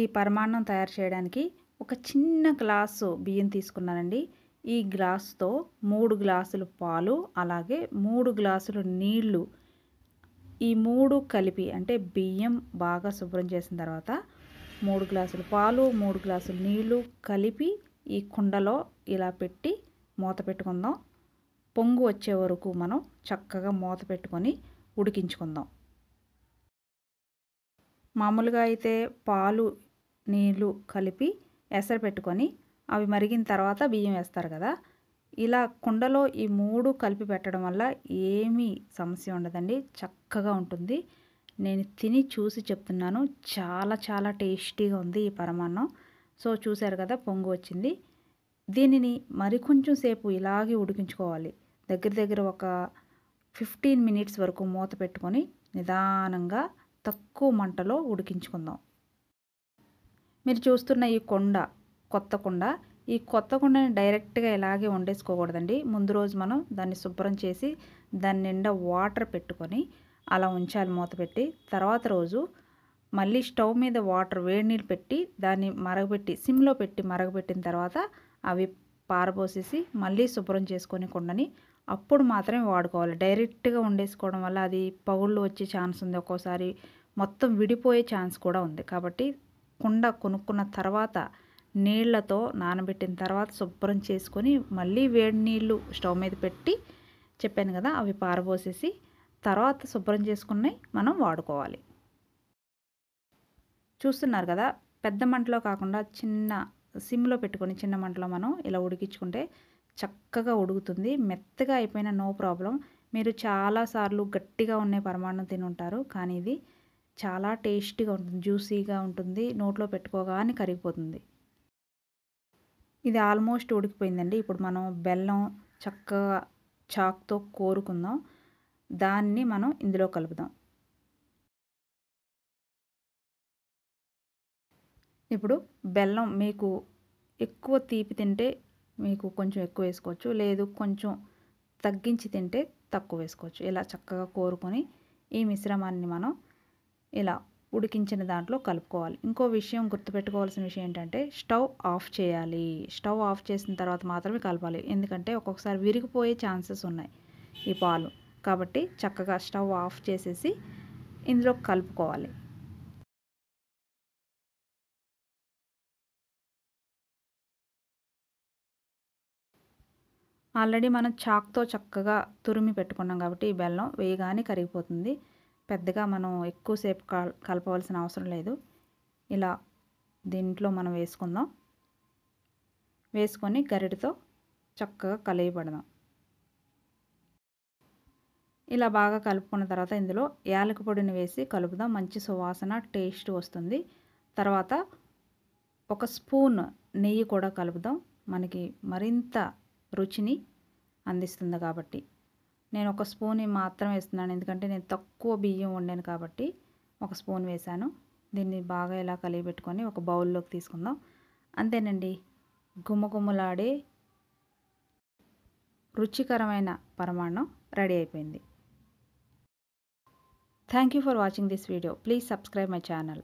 ఈ పరమాన్నం తయారు చేయడానికి ఒక చిన్న గ్లాసు బియ్యం తీసుకున్నానండి ఈ గ్లాసుతో మూడు గ్లాసులు పాలు అలాగే మూడు గ్లాసులు నీళ్లు ఈ మూడు కలిపి అంటే బియ్యం బాగా శుభ్రం చేసిన తర్వాత మూడు గ్లాసులు పాలు మూడు గ్లాసులు నీళ్లు కలిపి ఈ కుండలో ఇలా పెట్టి మూత పెట్టుకుందాం పొంగు వచ్చే వరకు మనం చక్కగా మూత పెట్టుకొని ఉడికించుకుందాం మామూలుగా అయితే పాలు నీళ్ళు కలిపి ఎసరు పెట్టుకొని అవి మరిగిన తర్వాత బియ్యం వేస్తారు కదా ఇలా కుండలో ఈ మూడు కలిపి పెట్టడం వల్ల ఏమీ సమస్య ఉండదండి చక్కగా ఉంటుంది నేను తిని చూసి చెప్తున్నాను చాలా చాలా టేస్టీగా ఉంది ఈ పరమాన్నం సో చూశారు కదా పొంగు వచ్చింది దీనిని మరికొంచెం సేపు ఇలాగే ఉడికించుకోవాలి దగ్గర దగ్గర ఒక ఫిఫ్టీన్ మినిట్స్ వరకు మూత పెట్టుకొని నిదానంగా తక్కువ మంటలో ఉడికించుకుందాం మీరు చూస్తున్న ఈ కొండ కొత్త కుండ ఈ కొత్త కుండని డైరెక్ట్గా ఇలాగే వండేసుకోకూడదండి ముందు రోజు మనం దాన్ని శుభ్రం చేసి దాని నిండా వాటర్ పెట్టుకొని అలా ఉంచాలి మూత పెట్టి తర్వాత రోజు మళ్ళీ స్టవ్ మీద వాటర్ వేడి నీళ్ళు పెట్టి దాన్ని మరగబెట్టి సిమ్లో పెట్టి మరగబెట్టిన తర్వాత అవి పారబోసేసి మళ్ళీ శుభ్రం చేసుకొని కుండని అప్పుడు మాత్రమే వాడుకోవాలి డైరెక్ట్గా వండేసుకోవడం వల్ల అది పగుళ్ళు వచ్చే ఛాన్స్ ఉంది ఒక్కోసారి మొత్తం విడిపోయే ఛాన్స్ కూడా ఉంది కాబట్టి కుండ కొనుక్కున్న తర్వాత నీళ్లతో నానబెట్టిన తర్వాత శుభ్రం చేసుకొని మళ్ళీ వేడి నీళ్ళు స్టవ్ మీద పెట్టి చెప్పాను కదా అవి పారబోసేసి తర్వాత శుభ్రం చేసుకుని మనం వాడుకోవాలి చూస్తున్నారు కదా పెద్ద మంటలో కాకుండా చిన్న సిమ్లో పెట్టుకొని చిన్న మంటలో మనం ఇలా ఉడికించుకుంటే చక్కగా ఉడుకుతుంది మెత్తగా అయిపోయిన నో ప్రాబ్లం మీరు చాలాసార్లు గట్టిగా ఉండే పరమాణం తిని ఉంటారు కానీ ఇది చాలా టేస్టీగా ఉంటుంది జ్యూసీగా ఉంటుంది నోట్లో పెట్టుకోగానే కరిగిపోతుంది ఇది ఆల్మోస్ట్ ఉడికిపోయిందండి ఇప్పుడు మనం బెల్లం చక్కగా చాక్తో కోరుకుందాం దాన్ని మనం ఇందులో కలుపుదాం ఇప్పుడు బెల్లం మీకు ఎక్కువ తీపి తింటే మీకు కొంచెం ఎక్కువ వేసుకోవచ్చు లేదు కొంచెం తగ్గించి తింటే తక్కువ వేసుకోవచ్చు ఇలా చక్కగా కోరుకొని ఈ మిశ్రమాన్ని మనం ఇలా ఉడికించిన దాంట్లో కలుపుకోవాలి ఇంకో విషయం గుర్తుపెట్టుకోవాల్సిన విషయం ఏంటంటే స్టవ్ ఆఫ్ చేయాలి స్టవ్ ఆఫ్ చేసిన తర్వాత మాత్రమే కలపాలి ఎందుకంటే ఒక్కొక్కసారి విరిగిపోయే ఛాన్సెస్ ఉన్నాయి ఈ పాలు కాబట్టి చక్కగా స్టవ్ ఆఫ్ చేసేసి ఇందులో కలుపుకోవాలి ఆల్రెడీ మనం చాక్తో చక్కగా తురిమి పెట్టుకున్నాం కాబట్టి ఈ బెల్లం వేయగానే కరిగిపోతుంది పెద్దగా మనం ఎక్కువసేపు కలపవలసిన అవసరం లేదు ఇలా దీంట్లో మనం వేసుకుందాం వేసుకొని గరిటతో చక్కగా కలియబడదాం ఇలా బాగా కలుపుకున్న తర్వాత ఇందులో యాలక పొడిని వేసి కలుపుదాం మంచి సువాసన టేస్ట్ వస్తుంది తర్వాత ఒక స్పూన్ నెయ్యి కూడా కలుపుదాం మనకి మరింత రుచిని అందిస్తుంది కాబట్టి నేను ఒక స్పూన్ మాత్రం వేస్తున్నాను ఎందుకంటే నేను తక్కువ బియ్యం వండాను కాబట్టి ఒక స్పూన్ వేశాను దీన్ని బాగా ఇలా కలిగిపెట్టుకొని ఒక బౌల్లోకి తీసుకుందాం అంతేనండి గుమ్మగుమ్మలాడే రుచికరమైన పరమాణం రెడీ అయిపోయింది thank you for watching this video please subscribe my channel